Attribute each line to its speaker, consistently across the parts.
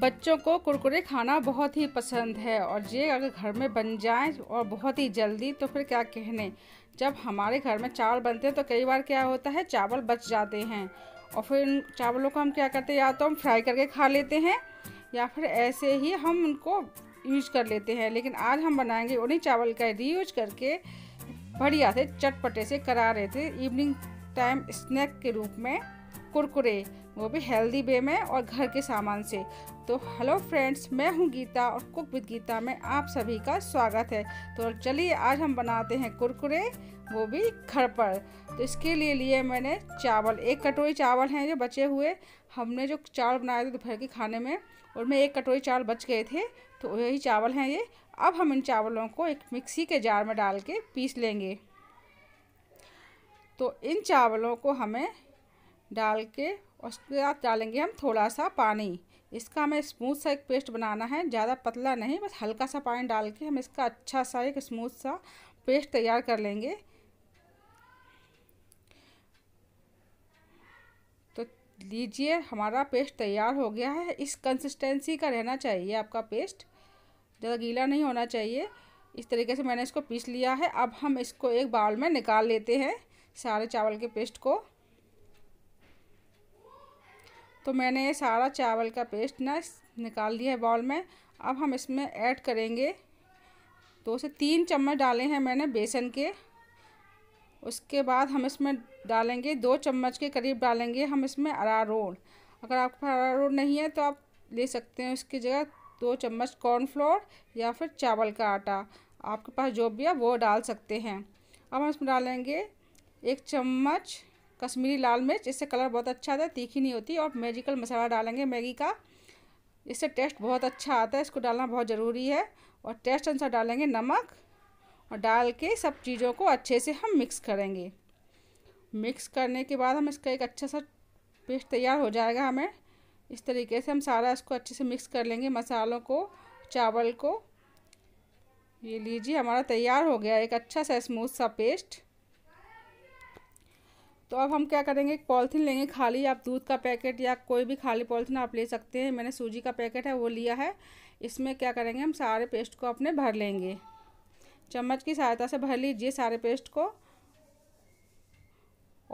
Speaker 1: बच्चों को कुरकुरे खाना बहुत ही पसंद है और ये अगर घर में बन जाए और बहुत ही जल्दी तो फिर क्या कहने जब हमारे घर में चावल बनते हैं तो कई बार क्या होता है चावल बच जाते हैं और फिर उन चावलों को हम क्या करते हैं या तो हम फ्राई करके खा लेते हैं या फिर ऐसे ही हम उनको यूज कर लेते हैं लेकिन आज हम बनाएंगे उन्हीं चावल का रीयूज करके बढ़िया से चटपटे से करा रहे थे इवनिंग टाइम स्नैक के रूप में कुरकुरे वो भी हेल्दी वे में और घर के सामान से तो हेलो फ्रेंड्स मैं हूं गीता और कुक विद गीता में आप सभी का स्वागत है तो चलिए आज हम बनाते हैं कुरकुरे वो भी घर पर तो इसके लिए लिए मैंने चावल एक कटोरी चावल हैं जो बचे हुए हमने जो चावल बनाए थे दोपहर के खाने में उनमें एक कटोरी चावल बच गए थे तो वही चावल हैं ये अब हम इन चावलों को एक मिक्सी के जार में डाल के पीस लेंगे तो इन चावलों को हमें डाल के उसके बाद डालेंगे हम थोड़ा सा पानी इसका हमें स्मूथ सा एक पेस्ट बनाना है ज़्यादा पतला नहीं बस हल्का सा पानी डाल के हम इसका अच्छा सा एक स्मूथ सा पेस्ट तैयार कर लेंगे तो लीजिए हमारा पेस्ट तैयार हो गया है इस कंसिस्टेंसी का रहना चाहिए आपका पेस्ट ज़्यादा गीला नहीं होना चाहिए इस तरीके से मैंने इसको पीस लिया है अब हम इसको एक बाउल में निकाल लेते हैं सारे चावल के पेस्ट को तो मैंने ये सारा चावल का पेस्ट ना निकाल दिया है बॉल में अब हम इसमें ऐड करेंगे दो से तीन चम्मच डाले हैं मैंने बेसन के उसके बाद हम इसमें डालेंगे दो चम्मच के करीब डालेंगे हम इसमें अरारोट अगर आपके पास अरारोट नहीं है तो आप ले सकते हैं उसकी जगह दो चम्मच कॉर्नफ्लोर या फिर चावल का आटा आपके पास जो भी है वो डाल सकते हैं अब हम इसमें डालेंगे एक चम्मच कश्मीरी लाल मिर्च इससे कलर बहुत अच्छा आता है तीखी नहीं होती और मैजिकल मसाला डालेंगे मैगी का इससे टेस्ट बहुत अच्छा आता है इसको डालना बहुत ज़रूरी है और टेस्ट अनुसार डालेंगे नमक और डाल के सब चीज़ों को अच्छे से हम मिक्स करेंगे मिक्स करने के बाद हम इसका एक अच्छा सा पेस्ट तैयार हो जाएगा हमें इस तरीके से हम सारा इसको अच्छे से मिक्स कर लेंगे मसालों को चावल को ये लीजिए हमारा तैयार हो गया एक अच्छा सा स्मूथ सा पेस्ट तो अब हम क्या करेंगे एक पॉलीथीन लेंगे खाली आप दूध का पैकेट या कोई भी खाली पॉलीथीन आप ले सकते हैं मैंने सूजी का पैकेट है वो लिया है इसमें क्या करेंगे हम सारे पेस्ट को अपने भर लेंगे चम्मच की सहायता से भर लीजिए सारे पेस्ट को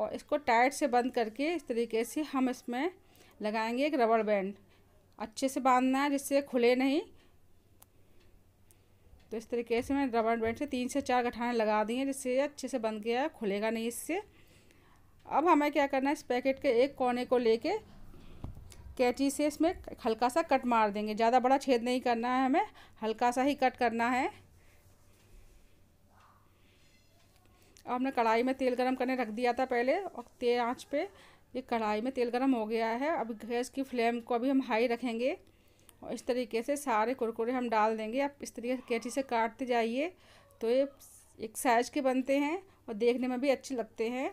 Speaker 1: और इसको टाइट से बंद करके इस तरीके से हम इसमें लगाएंगे एक रबड़ बैंड अच्छे से बांधना है जिससे खुले नहीं तो इस तरीके से मैंने रबड़ बैंड से तीन से चार गठाने लगा दी हैं जिससे अच्छे से बंद गया खुलेगा नहीं इससे अब हमें क्या करना है इस पैकेट के एक कोने को लेके कैची से इसमें हल्का सा कट मार देंगे ज़्यादा बड़ा छेद नहीं करना है हमें हल्का सा ही कट करना है अब हमने कढ़ाई में तेल गरम करने रख दिया था पहले और तेज आँच पे ये कढ़ाई में तेल गरम हो गया है अब गैस की फ्लेम को अभी हम हाई रखेंगे और इस तरीके से सारे कुरकुरे हम डाल देंगे आप इस तरीके से कैची से काटते जाइए तो ये एक साइज के बनते हैं और देखने में भी अच्छे लगते हैं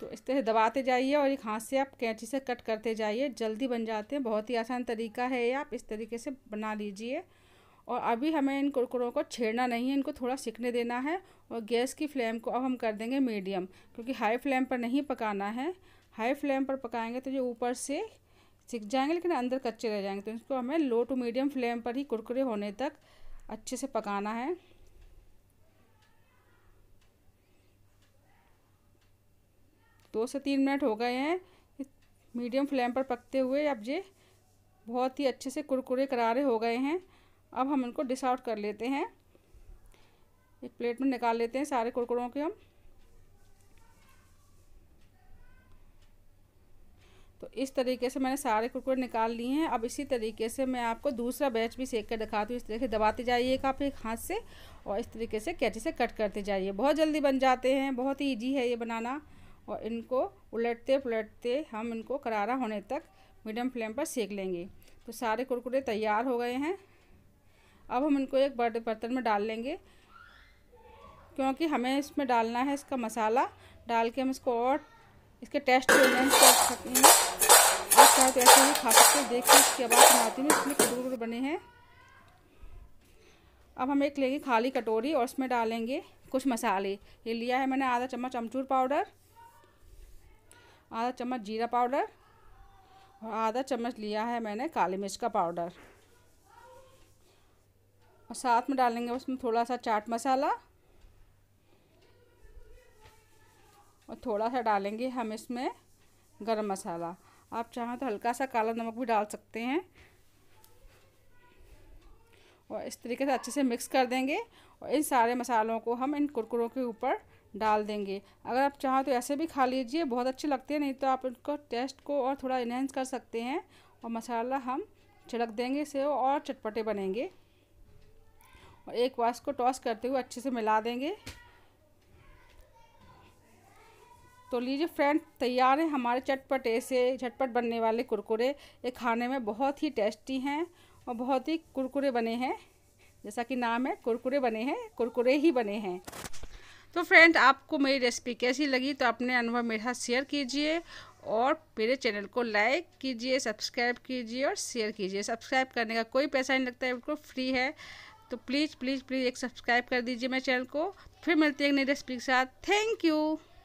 Speaker 1: तो इस तरह दबाते जाइए और एक हाथ से आप कैंची से कट करते जाइए जल्दी बन जाते हैं बहुत ही आसान तरीका है ये आप इस तरीके से बना लीजिए और अभी हमें इन कुरकुरों को छेड़ना नहीं है इनको थोड़ा सिकने देना है और गैस की फ्लेम को अब हम कर देंगे मीडियम क्योंकि हाई फ्लेम पर नहीं पकाना है हाई फ्लेम पर पकाएंगे तो ये ऊपर से सिक जाएंगे लेकिन अंदर कच्चे रह जाएंगे तो इसको हमें लो टू मीडियम फ्लेम पर ही कुरकुरे होने तक अच्छे से पकाना है दो से तीन मिनट हो गए हैं मीडियम फ्लेम पर पकते हुए अब ये बहुत ही अच्छे से कुरकुरे करारे हो गए हैं अब हम इनको डिस आउट कर लेते हैं एक प्लेट में निकाल लेते हैं सारे कुरकुरों के हम तो इस तरीके से मैंने सारे कुरकुरे निकाल लिए हैं अब इसी तरीके से मैं आपको दूसरा बैच भी सेक कर दिखाती हूँ इस तरीके से दबाते जाइएगा आप एक हाथ से और इस तरीके से कैची से कट करते जाइए बहुत जल्दी बन जाते हैं बहुत ही ईजी है ये बनाना और इनको उलटते पलटते हम इनको करारा होने तक मीडियम फ्लेम पर सेक लेंगे तो सारे कुरकुरे तैयार हो गए हैं अब हम इनको एक बड़े बर्तन में डाल लेंगे क्योंकि हमें इसमें डालना है इसका मसाला डाल के हम इसको और इसके टेस्ट को लेंस कर सकते हैं और चाहे तो ऐसे ही खा सकते हैं देखिए इसकी आवाज़ बनाती हूँ इसमें कटूर बने हैं अब हम एक लेंगे खाली कटोरी और उसमें डालेंगे कुछ मसाले ये लिया है मैंने आधा चम्मच अमचूर पाउडर आधा चम्मच जीरा पाउडर और आधा चम्मच लिया है मैंने काली मिर्च का पाउडर और साथ में डालेंगे उसमें थोड़ा सा चाट मसाला और थोड़ा सा डालेंगे हम इसमें गरम मसाला आप चाहें तो हल्का सा काला नमक भी डाल सकते हैं और इस तरीके से अच्छे से मिक्स कर देंगे और इन सारे मसालों को हम इन कुरकुरों के ऊपर डाल देंगे अगर आप चाहो तो ऐसे भी खा लीजिए बहुत अच्छे लगते हैं नहीं तो आप उनको टेस्ट को और थोड़ा इन्हेंस कर सकते हैं और मसाला हम छिड़क देंगे इसे और चटपटे बनेंगे और एक वास को टॉस करते हुए अच्छे से मिला देंगे तो लीजिए फ्रेंड तैयार है हमारे चटपटे से झटपट बनने वाले कुरकुरे ये खाने में बहुत ही टेस्टी हैं और बहुत ही कुरकुरे बने हैं जैसा कि नाम है कुरकुरे बने हैं कुरकुरे ही बने हैं तो फ्रेंड आपको मेरी रेसिपी कैसी लगी तो अपने अनुभव मेरे साथ शेयर कीजिए और मेरे चैनल को लाइक कीजिए सब्सक्राइब कीजिए और शेयर कीजिए सब्सक्राइब करने का कोई पैसा नहीं लगता है बिल्कुल फ्री है तो प्लीज़ प्लीज़ प्लीज़ एक सब्सक्राइब कर दीजिए मेरे चैनल को फिर मिलते हैं एक नई रेसिपी के साथ थैंक यू